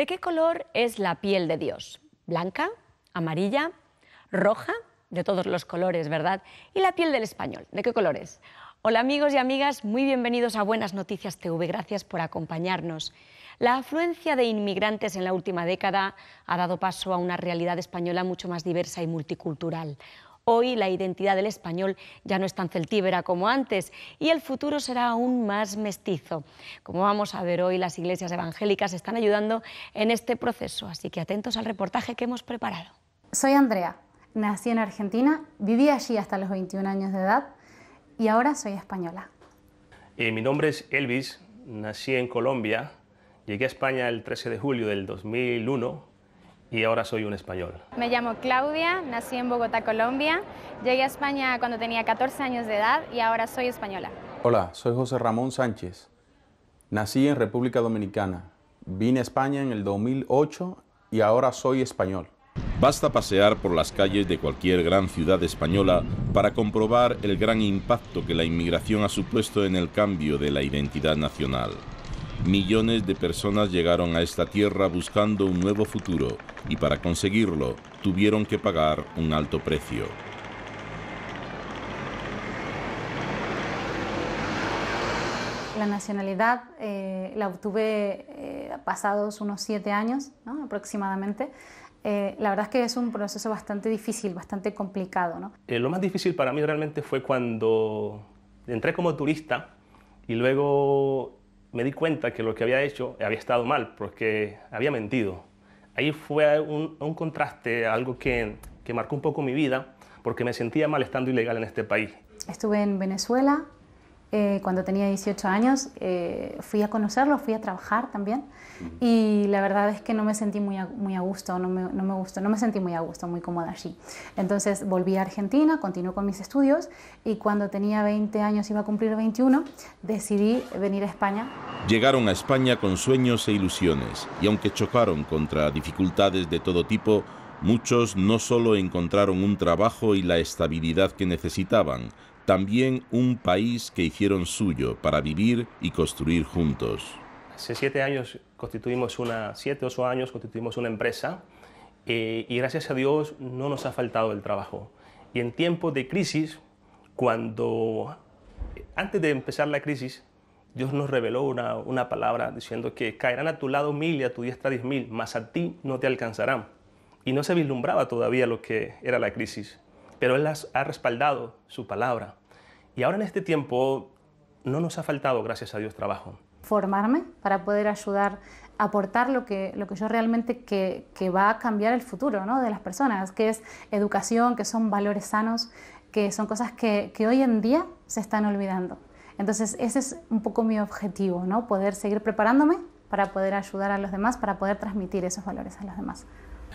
¿De qué color es la piel de Dios? ¿Blanca? ¿Amarilla? ¿Roja? De todos los colores, ¿verdad? ¿Y la piel del español? ¿De qué color es? Hola amigos y amigas, muy bienvenidos a Buenas Noticias TV, gracias por acompañarnos. La afluencia de inmigrantes en la última década ha dado paso a una realidad española mucho más diversa y multicultural. Hoy la identidad del español ya no es tan celtíbera como antes y el futuro será aún más mestizo. Como vamos a ver hoy, las iglesias evangélicas están ayudando en este proceso, así que atentos al reportaje que hemos preparado. Soy Andrea, nací en Argentina, viví allí hasta los 21 años de edad y ahora soy española. Eh, mi nombre es Elvis, nací en Colombia, llegué a España el 13 de julio del 2001 y ahora soy un español. Me llamo Claudia, nací en Bogotá, Colombia. Llegué a España cuando tenía 14 años de edad y ahora soy española. Hola, soy José Ramón Sánchez. Nací en República Dominicana. Vine a España en el 2008 y ahora soy español. Basta pasear por las calles de cualquier gran ciudad española para comprobar el gran impacto que la inmigración ha supuesto en el cambio de la identidad nacional. Millones de personas llegaron a esta tierra buscando un nuevo futuro y para conseguirlo tuvieron que pagar un alto precio. La nacionalidad eh, la obtuve eh, pasados unos siete años aproximadamente. Eh, la verdad es que es un proceso bastante difícil, bastante complicado. lo más difícil para mí realmente fue cuando entré como turista y luego me di cuenta que lo que había hecho había estado mal, porque había mentido. Ahí fue un, contraste, algo que, que marcó un poco mi vida, porque me sentía mal estando ilegal en este país. Estuve en Venezuela, eh, cuando tenía 18 años, eh, fui a conocerlo, fui a trabajar también y la verdad es que no me sentí muy a, muy a gusto, no me, gustó, no me sentí muy a gusto, muy cómoda allí. Entonces volví a Argentina, continué con mis estudios y cuando tenía 20 años, iba a cumplir 21, decidí venir a España. Llegaron a España con sueños e ilusiones y aunque chocaron contra dificultades de todo tipo, muchos no solo encontraron un trabajo y la estabilidad que necesitaban, también un país que hicieron suyo para vivir y construir juntos. Hace siete años constituimos una, siete, ocho años constituimos una empresa eh, y gracias a Dios no nos ha faltado el trabajo. Y en tiempos de crisis, cuando antes de empezar la crisis, Dios nos reveló una, una palabra diciendo que caerán a tu lado mil y a tu diestra diez mil, mas a ti no te alcanzarán. Y no se vislumbraba todavía lo que era la crisis, pero Él las ha respaldado su palabra. Y ahora en este tiempo no nos ha faltado, gracias a Dios, trabajo. Formarme para poder ayudar aportar lo que, lo que yo realmente que, que va a cambiar el futuro ¿no? de las personas, que es educación, que son valores sanos, que son cosas que, que hoy en día se están olvidando. Entonces, ese es un poco mi objetivo, ¿no? Poder seguir preparándome para poder ayudar a los demás, para poder transmitir esos valores a los demás.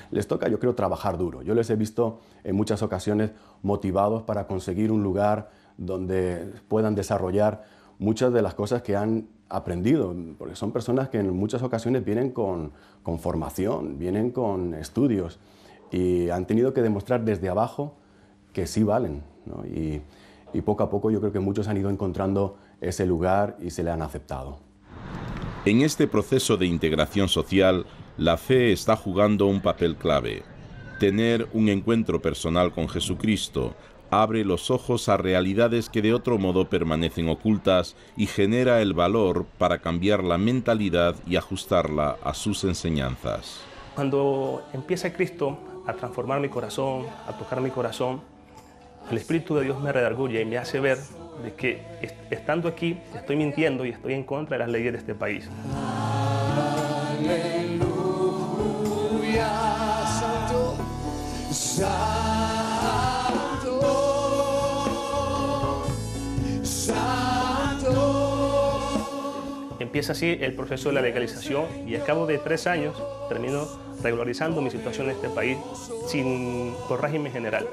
Les toca, yo creo, trabajar duro. Yo les he visto en muchas ocasiones motivados para conseguir un lugar donde puedan desarrollar muchas de las cosas que han aprendido, porque son personas que en muchas ocasiones vienen con, formación, vienen con estudios y han tenido que demostrar desde abajo que sí valen. y poco a poco yo creo que muchos han ido encontrando ese lugar y se le han aceptado. En este proceso de integración social, la fe está jugando un papel clave. Tener un encuentro personal con Jesucristo, abre los ojos a realidades que de otro modo permanecen ocultas y genera el valor para cambiar la mentalidad y ajustarla a sus enseñanzas. Cuando empieza Cristo a transformar mi corazón, a tocar mi corazón, el Espíritu de Dios me redarguye y me hace ver de que estando aquí estoy mintiendo y estoy en contra de las leyes de este país. Empieza así el proceso de la legalización y al cabo de tres años termino regularizando mi situación en este país sin por régimen general.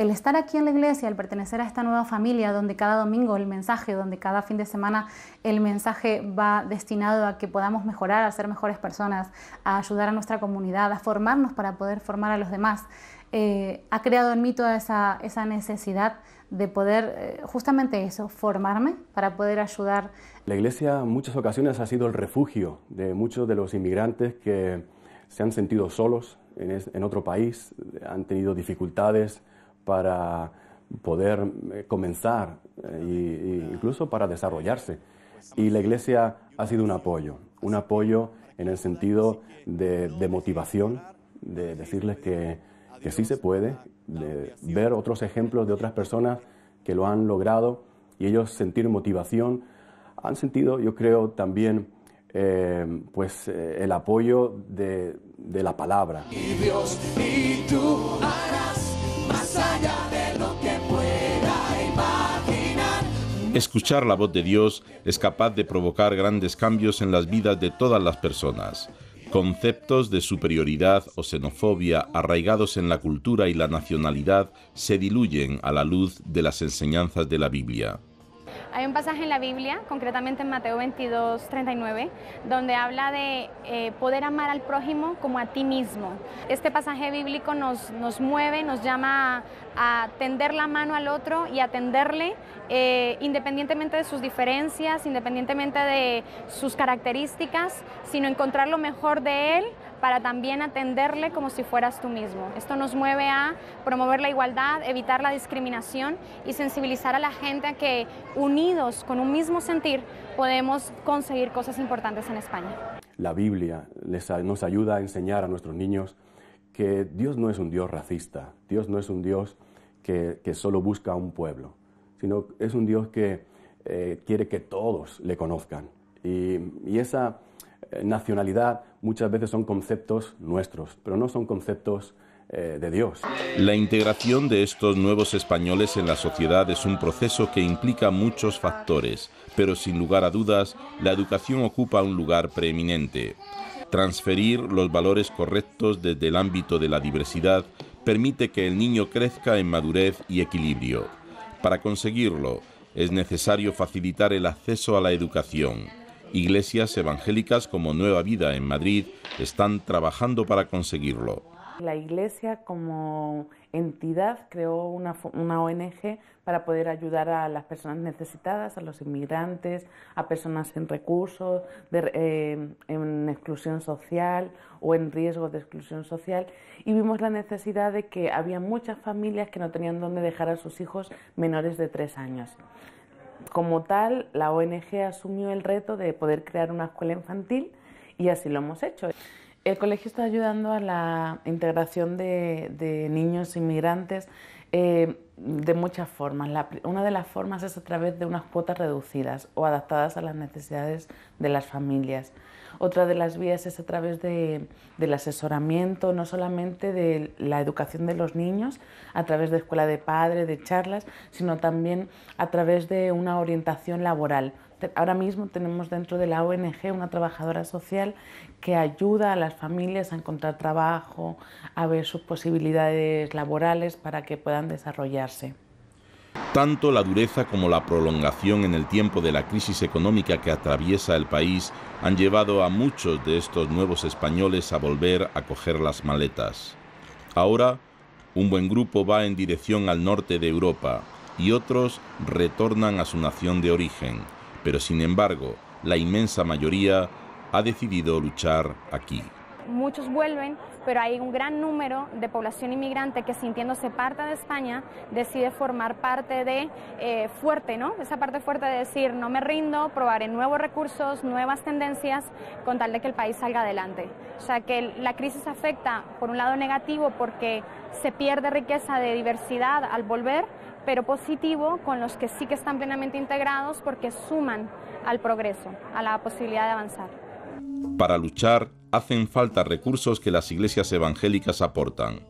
el estar aquí en la iglesia, el pertenecer a esta nueva familia donde cada domingo el mensaje, donde cada fin de semana el mensaje va destinado a que podamos mejorar, a ser mejores personas, a ayudar a nuestra comunidad, a formarnos para poder formar a los demás, eh, ha creado en mí toda esa, necesidad de poder eh, justamente eso, formarme para poder ayudar. La iglesia en muchas ocasiones ha sido el refugio de muchos de los inmigrantes que se han sentido solos en otro país, han tenido dificultades para poder eh, comenzar e incluso para desarrollarse. Y la Iglesia ha sido un apoyo, un apoyo en el sentido de, motivación, de decirles que, que, sí se puede, de ver otros ejemplos de otras personas que lo han logrado y ellos sentir motivación. Han sentido, yo creo, también eh, pues, el apoyo de, de la palabra. Y Dios, y tú Escuchar la voz de Dios es capaz de provocar grandes cambios en las vidas de todas las personas. Conceptos de superioridad o xenofobia arraigados en la cultura y la nacionalidad se diluyen a la luz de las enseñanzas de la Biblia. Hay un pasaje en la Biblia, concretamente en Mateo 22, 39, donde habla de eh, poder amar al prójimo como a ti mismo. Este pasaje bíblico nos, mueve, nos llama a, tender la mano al otro y atenderle eh, independientemente de sus diferencias, independientemente de sus características, sino encontrar lo mejor de él para también atenderle como si fueras tú mismo. Esto nos mueve a promover la igualdad, evitar la discriminación y sensibilizar a la gente a que unidos con un mismo sentir podemos conseguir cosas importantes en España. La Biblia nos ayuda a enseñar a nuestros niños que Dios no es un Dios racista, Dios no es un Dios que, solo busca a un pueblo, sino es un Dios que eh, quiere que todos le conozcan. y esa eh, nacionalidad muchas veces son conceptos nuestros, pero no son conceptos eh, de Dios. La integración de estos nuevos españoles en la sociedad es un proceso que implica muchos factores, pero sin lugar a dudas, la educación ocupa un lugar preeminente. Transferir los valores correctos desde el ámbito de la diversidad permite que el niño crezca en madurez y equilibrio. Para conseguirlo, es necesario facilitar el acceso a la educación Iglesias evangélicas como Nueva Vida en Madrid están trabajando para conseguirlo. La Iglesia como entidad creó una, ONG para poder ayudar a las personas necesitadas, a los inmigrantes, a personas sin recursos, eh, en exclusión social o en riesgo de exclusión social. Y vimos la necesidad de que había muchas familias que no tenían dónde dejar a sus hijos menores de tres años como tal, la ONG asumió el reto de poder crear una escuela infantil y así lo hemos hecho. El colegio está ayudando a la integración de, niños inmigrantes eh, de muchas formas. una de las formas es a través de unas cuotas reducidas o adaptadas a las necesidades de las familias. Otra de las vías es a través del asesoramiento, no solamente de la educación de los niños, a través de escuela de padres, de charlas, sino también a través de una orientación laboral ahora mismo tenemos dentro de la ONG una trabajadora social que ayuda a las familias a encontrar trabajo, a ver sus posibilidades laborales para que puedan desarrollarse. Tanto la dureza como la prolongación en el tiempo de la crisis económica que atraviesa el país han llevado a muchos de estos nuevos españoles a volver a coger las maletas. Ahora, un buen grupo va en dirección al norte de Europa y otros retornan a su nación de origen pero sin embargo, la inmensa mayoría ha decidido luchar aquí. Muchos vuelven, pero hay un gran número de población inmigrante que sintiéndose parte de España decide formar parte de eh, fuerte, ¿no? Esa parte fuerte de decir no me rindo, probaré nuevos recursos, nuevas tendencias, con tal de que el país salga adelante. O sea que la crisis afecta por un lado negativo porque se pierde riqueza de diversidad al volver, pero positivo con los que sí que están plenamente integrados porque suman al progreso, a la posibilidad de avanzar. Para luchar hacen falta recursos que las iglesias evangélicas aportan.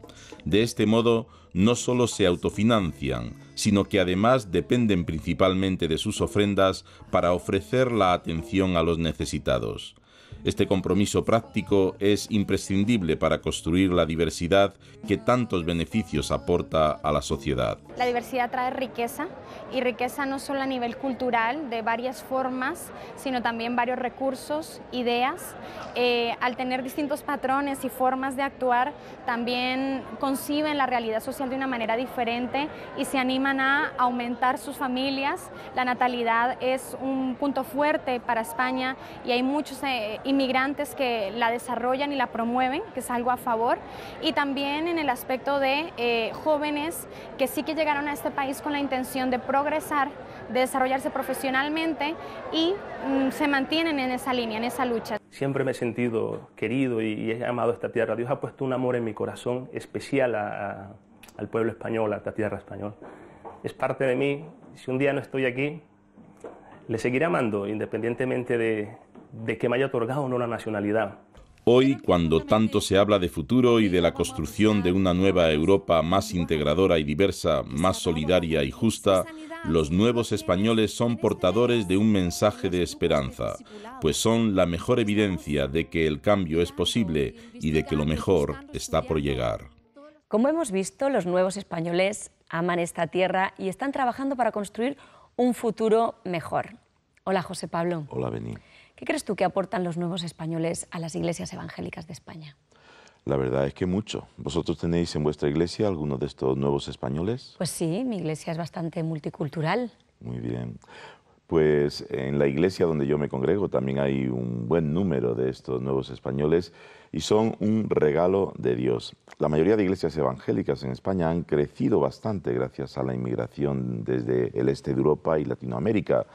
De este modo, no solo se autofinancian, sino que además dependen principalmente de sus ofrendas para ofrecer la atención a los necesitados. Este compromiso práctico es imprescindible para construir la diversidad que tantos beneficios aporta a la sociedad. La diversidad trae riqueza y riqueza no solo a nivel cultural, de varias formas, sino también varios recursos, ideas. Eh, al tener distintos patrones y formas de actuar, también conciben la realidad social de una manera diferente y se animan a aumentar sus familias. La natalidad es un punto fuerte para España y hay muchos... Eh, inmigrantes que la desarrollan y la promueven, que es algo a favor, y también en el aspecto de eh, jóvenes que sí que llegaron a este país con la intención de progresar, de desarrollarse profesionalmente y mm, se mantienen en esa línea, en esa lucha. Siempre me he sentido querido y, he amado esta tierra. Dios ha puesto un amor en mi corazón especial al pueblo español, a esta tierra española. Es parte de mí. Si un día no estoy aquí, le seguiré amando, independientemente de, de que me haya otorgado o la nacionalidad. Hoy, cuando tanto se habla de futuro y de la construcción de una nueva Europa más integradora y diversa, más solidaria y justa, los nuevos españoles son portadores de un mensaje de esperanza, pues son la mejor evidencia de que el cambio es posible y de que lo mejor está por llegar. Como hemos visto, los nuevos españoles aman esta tierra y están trabajando para construir un futuro mejor. Hola, José Pablo. Hola, Bení. ¿Qué crees tú que aportan los nuevos españoles a las iglesias evangélicas de España? La verdad es que mucho. ¿Vosotros tenéis en vuestra iglesia algunos de estos nuevos españoles? Pues sí, mi iglesia es bastante multicultural. Muy bien. Pues en la iglesia donde yo me congrego también hay un buen número de estos nuevos españoles y son un regalo de Dios. La mayoría de iglesias evangélicas en España han crecido bastante gracias a la inmigración desde el este de Europa y Latinoamérica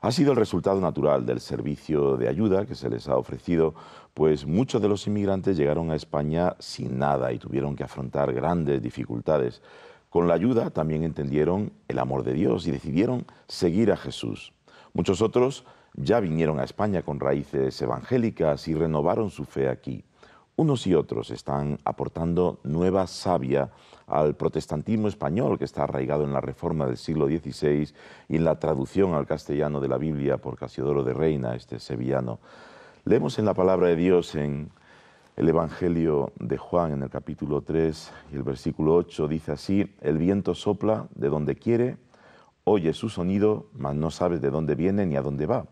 ha sido el resultado natural del servicio de ayuda que se les ha ofrecido, pues muchos de los inmigrantes llegaron a España sin nada y tuvieron que afrontar grandes dificultades. Con la ayuda también entendieron el amor de Dios y decidieron seguir a Jesús. Muchos otros ya vinieron a España con raíces evangélicas y renovaron su fe aquí unos y otros están aportando nueva savia al protestantismo español que está arraigado en la reforma del siglo XVI y en la traducción al castellano de la Biblia por Casiodoro de Reina, este sevillano. Leemos en la palabra de Dios en el Evangelio de Juan en el capítulo 3 y el versículo 8 dice así, el viento sopla de donde quiere, oye su sonido, mas no sabes de dónde viene ni a dónde va.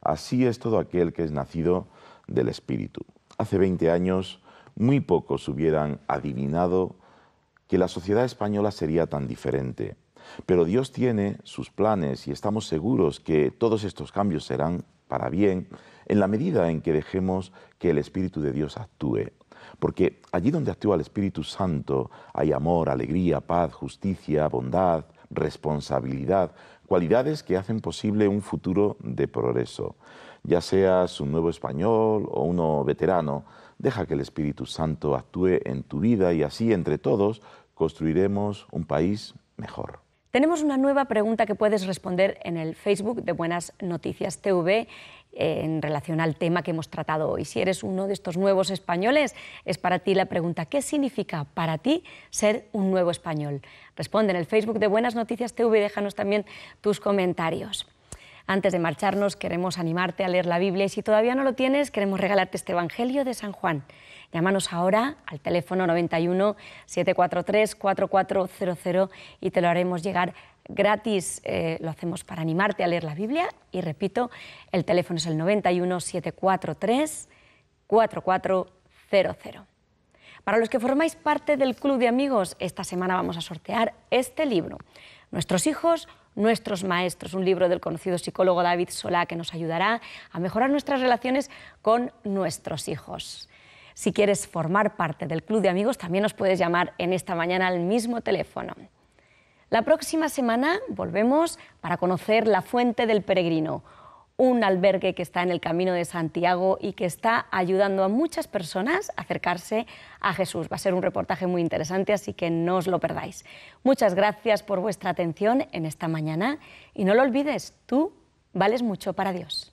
Así es todo aquel que es nacido del Espíritu hace 20 años muy pocos hubieran adivinado que la sociedad española sería tan diferente. Pero Dios tiene sus planes y estamos seguros que todos estos cambios serán para bien en la medida en que dejemos que el Espíritu de Dios actúe. Porque allí donde actúa el Espíritu Santo hay amor, alegría, paz, justicia, bondad, responsabilidad, cualidades que hacen posible un futuro de progreso ya seas un nuevo español o uno veterano, deja que el Espíritu Santo actúe en tu vida y así entre todos construiremos un país mejor. Tenemos una nueva pregunta que puedes responder en el Facebook de Buenas Noticias TV eh, en relación al tema que hemos tratado hoy. Si eres uno de estos nuevos españoles, es para ti la pregunta, ¿qué significa para ti ser un nuevo español? Responde en el Facebook de Buenas Noticias TV y déjanos también tus comentarios. Antes de marcharnos, queremos animarte a leer la Biblia y si todavía no lo tienes, queremos regalarte este Evangelio de San Juan. Llámanos ahora al teléfono 91 743 4400 y te lo haremos llegar gratis. Eh, lo hacemos para animarte a leer la Biblia y repito, el teléfono es el 91 743 4400. Para los que formáis parte del Club de Amigos, esta semana vamos a sortear este libro. Nuestros hijos Nuestros Maestros, un libro del conocido psicólogo David Solá que nos ayudará a mejorar nuestras relaciones con nuestros hijos. Si quieres formar parte del Club de Amigos, también nos puedes llamar en esta mañana al mismo teléfono. La próxima semana volvemos para conocer la fuente del peregrino un albergue que está en el Camino de Santiago y que está ayudando a muchas personas a acercarse a Jesús. Va a ser un reportaje muy interesante, así que no os lo perdáis. Muchas gracias por vuestra atención en esta mañana y no lo olvides, tú vales mucho para Dios.